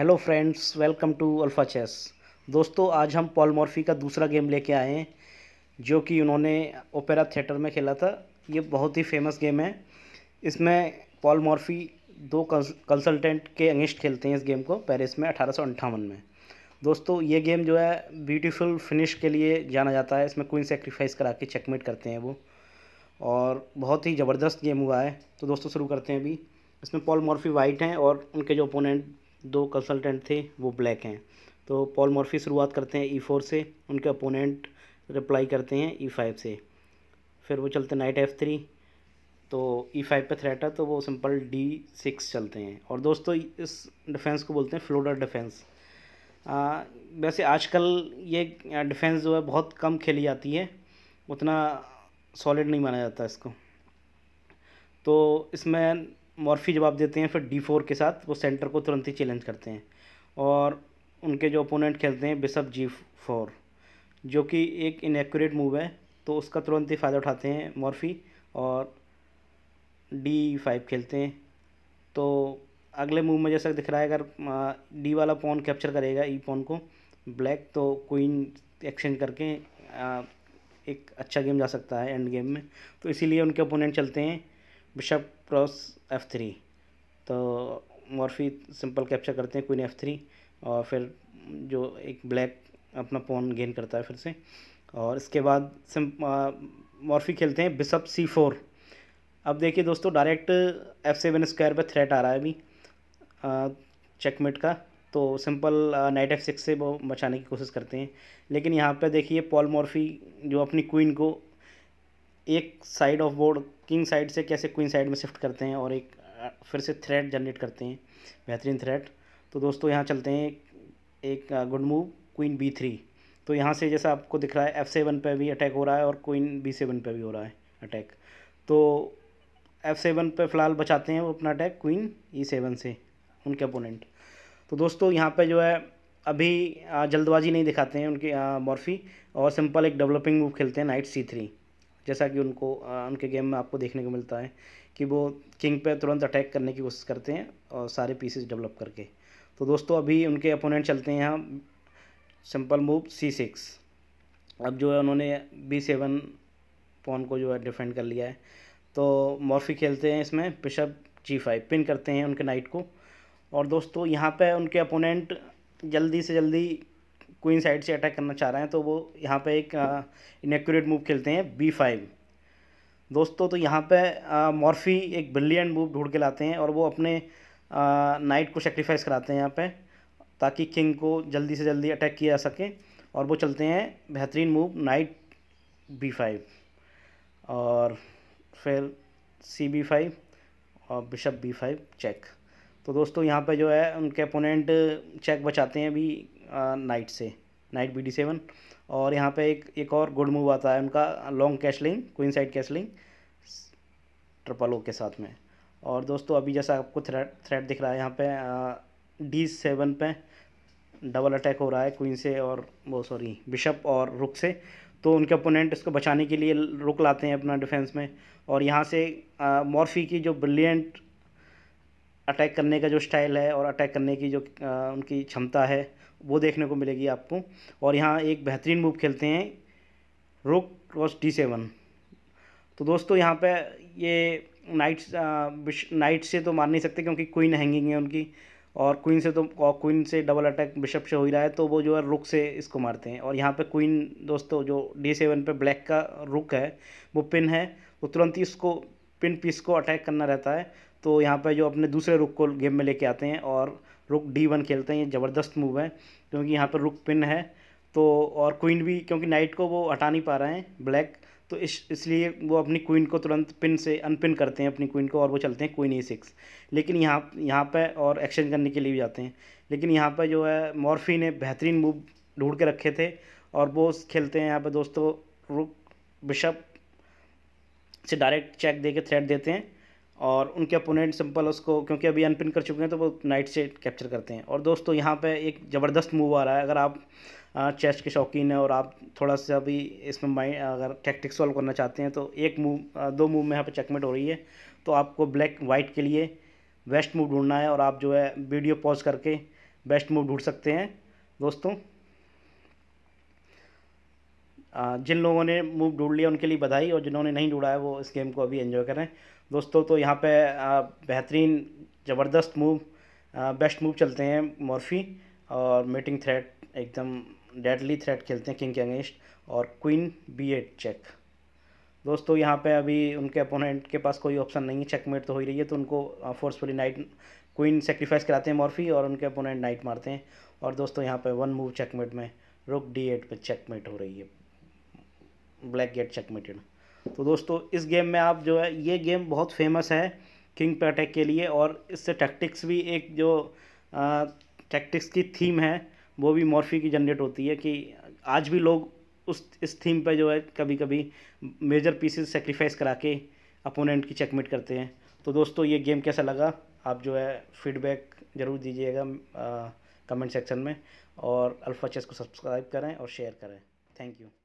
hello friends welcome to Alpha Chess दोस्तों आज हम पॉल मॉर्फी का दूसरा गेम लेके आए हैं जो कि उन्होंने ओपेरा थिएटर में खेला था ये बहुत ही फेमस गेम है इसमें पॉल मॉर्फी दो कंसल्टेंट के अगेंस्ट खेलते हैं इस गेम को पेरिस में अठारह में दोस्तों ये गेम जो है ब्यूटीफुल फिनिश के लिए जाना जाता है इसमें क्वीन सेक्रीफाइस करा के चेकमेट करते हैं वो और बहुत ही ज़बरदस्त गेम हुआ है तो दोस्तों शुरू करते हैं अभी इसमें पॉल मॉर्फी वाइट हैं और उनके जो ओपोनेंट दो कंसल्टेंट थे वो ब्लैक हैं तो पॉल मॉर्फी शुरुआत करते हैं ई e फोर से उनके अपोनेंट रिप्लाई करते हैं ई e फाइव से फिर वो चलते नाइट एफ थ्री तो ई फाइव पर थ्रेट है तो वो सिंपल डी सिक्स चलते हैं और दोस्तों इस डिफेंस को बोलते हैं फ्लोडर डिफेंस वैसे आजकल ये डिफेंस जो है बहुत कम खेली जाती है उतना सॉलिड नहीं माना जाता इसको तो इसमें मॉर्फी जवाब देते हैं फिर डी फोर के साथ वो सेंटर को तुरंत ही चैलेंज करते हैं और उनके जो ओपोनेंट खेलते हैं बिशप जी फोर जो कि एक इनएक्यूरेट मूव है तो उसका तुरंत ही फ़ायदा उठाते हैं मॉर्फी और डी फाइव खेलते हैं तो अगले मूव में जैसा दिख रहा है अगर डी वाला पोन कैप्चर करेगा ई e पोन को ब्लैक तो क्वीन एक्सचेंज करके आ, एक अच्छा गेम जा सकता है एंड गेम में तो इसीलिए उनके ओपोनेंट चलते हैं बिशप क्रॉस एफ थ्री तो मॉर्फी सिंपल कैप्चर करते हैं क्वीन एफ थ्री और फिर जो एक ब्लैक अपना पॉन गेन करता है फिर से और इसके बाद मॉर्फी खेलते हैं बिशप सी फोर अब देखिए दोस्तों डायरेक्ट एफ सेवन स्क्वायर पर थ्रेट आ रहा है अभी चेकमेट का तो सिंपल नाइट एफ सिक्स से वो बचाने की कोशिश करते हैं लेकिन यहाँ पर देखिए पॉल मॉर्फी जो अपनी क्वीन को एक side of board king side से कैसे क्वीन साइड में शिफ्ट करते हैं और एक फिर से थ्रेड जनरेट करते हैं बेहतरीन थ्रेड तो दोस्तों यहाँ चलते हैं एक good move queen B three तो यहाँ से जैसा आपको दिख रहा है एफ़ सेवन पर भी अटैक हो रहा है और क्वीन बी सेवन पर भी हो रहा है अटैक तो एफ़ सेवन पर फ़िलहाल बचाते हैं वो अपना अटैक क्वीन ई सेवन से उनके अपोनेंट तो दोस्तों यहाँ पर जो है अभी जल्दबाजी नहीं दिखाते हैं उनके मॉर्फी और सिंपल एक डेवलपिंग मूव खेलते हैं नाइट सी थ्री जैसा कि उनको उनके गेम में आपको देखने को मिलता है कि वो किंग पे तुरंत अटैक करने की कोशिश करते हैं और सारे पीसेस डेवलप करके तो दोस्तों अभी उनके अपोनेंट चलते हैं यहाँ सिंपल मूव सी सिक्स अब जो है उन्होंने बी सेवन पॉन को जो है डिफेंड कर लिया है तो मॉर्फी खेलते हैं इसमें पिशअप जी फाइव पिन करते हैं उनके नाइट को और दोस्तों यहाँ पर उनके अपोनेंट जल्दी से जल्दी क्वीन साइड से अटैक करना चाह रहे हैं तो वो यहाँ पे एक इनक्यूरेट मूव खेलते हैं बी फाइव दोस्तों तो यहाँ पे मॉर्फी एक ब्रिलियंट मूव ढूंढ के लाते हैं और वो अपने नाइट को सेक्रीफाइस कराते हैं यहाँ पे ताकि किंग को जल्दी से जल्दी अटैक किया जा सके और वो चलते हैं बेहतरीन मूव नाइट बी फाइव और फिर सी बी फाइव और बिशप बी फाइव चेक तो दोस्तों यहाँ पे जो है उनके अपोनेंट चेक बचाते हैं अभी नाइट से नाइट बी डी सेवन और यहाँ पे एक एक और गुड मूव आता है उनका long castling queen side castling triple O के साथ में और दोस्तों अभी जैसा आपको थ्रेड थ्रेड दिख रहा है यहाँ पे डी सेवन पे डबल अटैक हो रहा है क्वीन से और वो सॉरी बिशप और रुक से तो उनके अपोनेंट इसको बचाने के लिए रुक लाते हैं अपना डिफेंस में और यहाँ से मॉर्फी की जो ब्रिलियंट अटैक करने का जो स्टाइल है और अटैक करने की जो आ, उनकी क्षमता है वो देखने को मिलेगी आपको और यहाँ एक बेहतरीन मूव खेलते हैं रोक क्रॉस डी सेवन तो दोस्तों यहाँ पे ये नाइट्स नाइट से तो मार नहीं सकते क्योंकि क्वीन हैंगिंग है उनकी और क्वीन से तो क्वीन से डबल अटैक बिशप से हो ही रहा है तो वो जो है रुक से इसको मारते हैं और यहाँ पे क्वीन दोस्तों जो डी सेवन पर ब्लैक का रुक है वो पिन है वो तुरंत ही इसको पिन पीस को अटैक करना रहता है तो यहाँ पे जो अपने दूसरे रुक को गेम में लेके आते हैं और रुक डी वन खेलते हैं ये ज़बरदस्त मूव है क्योंकि यहाँ पर रुक पिन है तो और क्वीन भी क्योंकि नाइट को वो हटा नहीं पा रहे हैं ब्लैक तो इस इसलिए वो अपनी क्वीन को तुरंत पिन से अनपिन करते हैं अपनी क्वीन को और वो चलते हैं क्वीन ए सिक्स लेकिन यहाँ यहाँ पर और एक्सचेंज करने के लिए भी जाते हैं लेकिन यहाँ पर जो है मॉर्फी ने बेहतरीन मूव ढूंढ के रखे थे और वो खेलते हैं यहाँ पर दोस्तों रुक बिशप से डायरेक्ट चेक दे के थ्रेड देते हैं और उनके अपोनेंट सिंपल उसको क्योंकि अभी अनपिन कर चुके हैं तो वो नाइट से कैप्चर करते हैं और दोस्तों यहाँ पे एक ज़बरदस्त मूव आ रहा है अगर आप चेस के शौकीन हैं और आप थोड़ा सा भी इसमें माइंड अगर टैक्टिक्स सॉल्व करना चाहते हैं तो एक मूव दो मूव में यहाँ पर चेकमेट हो रही है तो आपको ब्लैक वाइट के लिए बेस्ट मूव ढूंढना है और आप जो है वीडियो पॉज करके बेस्ट मूव ढूंढ सकते हैं दोस्तों जिन लोगों ने मूव ढूंढ लिया उनके लिए बधाई और जिन्होंने नहीं ढूंढा है वो इस गेम को अभी एंजॉय करें दोस्तों तो यहाँ पे बेहतरीन ज़बरदस्त मूव बेस्ट मूव चलते हैं मॉर्फी और मेटिंग थ्रेट एकदम डेडली थ्रेट खेलते हैं किंग के अगेंस्ट और क्वीन बी एट चेक दोस्तों यहाँ पे अभी उनके अपोनेंट के पास कोई ऑप्शन नहीं है चेकमेट तो हो ही रही है तो उनको फोर्सफुली नाइट क्वीन सेक्रीफाइस कराते हैं मॉर्फी और उनके अपोनेंट नाइट मारते हैं और दोस्तों यहाँ पे वन मूव चेकमेट में रुक डी एट पर चेकमेट हो रही है ब्लैक गेट चेकमेटेड तो दोस्तों इस गेम में आप जो है ये गेम बहुत फेमस है किंग पे अटैक के लिए और इससे टैक्टिक्स भी एक जो टैक्टिक्स की थीम है वो भी मॉर्फी की जनरेट होती है कि आज भी लोग उस इस थीम पर जो है कभी कभी मेजर पीसेस सेक्रीफाइस करा के अपोनेंट की चेकमेट करते हैं तो दोस्तों ये गेम कैसा लगा आप जो है फीडबैक ज़रूर दीजिएगा कमेंट सेक्शन में और अल्फा चेस को सब्सक्राइब करें और शेयर करें थैंक यू